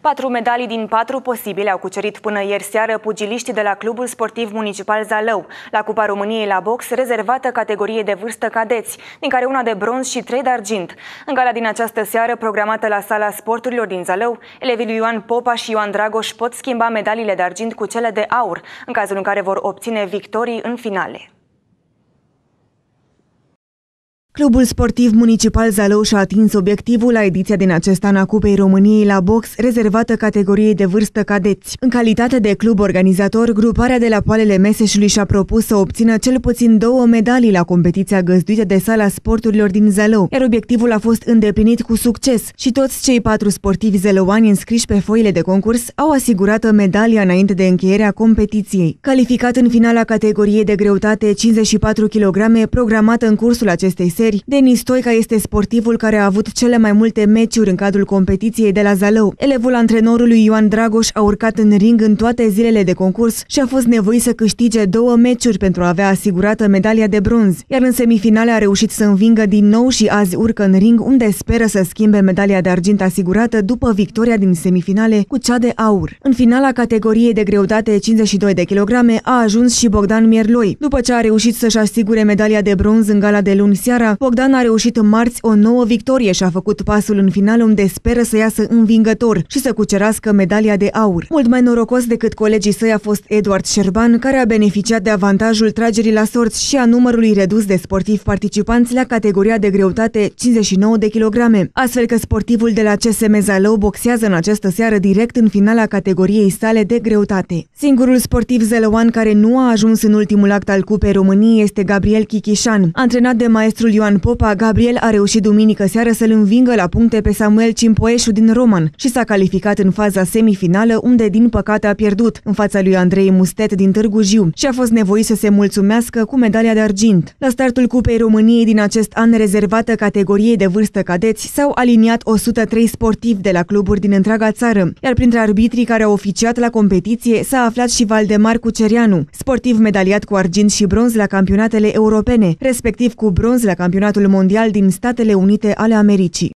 Patru medalii din patru posibile au cucerit până ieri seară pugiliștii de la Clubul Sportiv Municipal Zalău, la Cupa României la box, rezervată categorie de vârstă cadeți, din care una de bronz și trei de argint. În gala din această seară, programată la Sala Sporturilor din Zalău, elevii Ioan Popa și Ioan Dragoș pot schimba medaliile de argint cu cele de aur, în cazul în care vor obține victorii în finale. Clubul sportiv municipal Zalău și-a atins obiectivul la ediția din acest an a Cupei României la box, rezervată categoriei de vârstă cadeți. În calitate de club organizator, gruparea de la Poalele Meseșului și-a propus să obțină cel puțin două medalii la competiția găzduită de sala sporturilor din Zalău, iar obiectivul a fost îndeplinit cu succes și toți cei patru sportivi zelăuani înscriși pe foile de concurs au asigurată medalia înainte de încheierea competiției. Calificat în finala categoriei de greutate 54 kg, programată în cursul acestei serii, țări. Denis Stoica este sportivul care a avut cele mai multe meciuri în cadrul competiției de la Zalău. Elevul antrenorului Ioan Dragoș a urcat în ring în toate zilele de concurs și a fost nevoit să câștige două meciuri pentru a avea asigurată medalia de bronz, iar în semifinale a reușit să învingă din nou și azi urcă în ring unde speră să schimbe medalia de argint asigurată după victoria din semifinale cu cea de aur. În finala categoriei de greutate 52 de kilograme a ajuns și Bogdan Mierloi, după ce a reușit să-și asigure medalia de bronz în gala de luni seara, Bogdan a reușit în marți o nouă victorie și a făcut pasul în final unde speră să iasă învingător și să cucerească medalia de aur. Mult mai norocos decât colegii săi a fost Eduard Șerban, care a beneficiat de avantajul tragerii la sorți și a numărului redus de sportivi participanți la categoria de greutate 59 de kilograme. Astfel că sportivul de la CSM Zalău boxează în această seară direct în finala categoriei sale de greutate. Singurul sportiv zelăuan care nu a ajuns în ultimul act al Cupei României este Gabriel Chichișan, antrenat de maestrul Ioan Roman Popa, Gabriel a reușit duminică seară să-l învingă la puncte pe Samuel Cimpoeșu din Roman și s-a calificat în faza semifinală, unde din păcate a pierdut în fața lui Andrei Mustet din Târgu Jiu și a fost nevoit să se mulțumească cu medalia de argint. La startul Cupei României din acest an rezervată categoriei de vârstă cadeți s-au aliniat 103 sportivi de la cluburi din întreaga țară, iar printre arbitrii care au oficiat la competiție s-a aflat și Valdemar Cucerianu, sportiv medaliat cu argint și bronz la campionatele europene, respectiv cu bronz la campionatele campionatul mondial din Statele Unite ale Americii.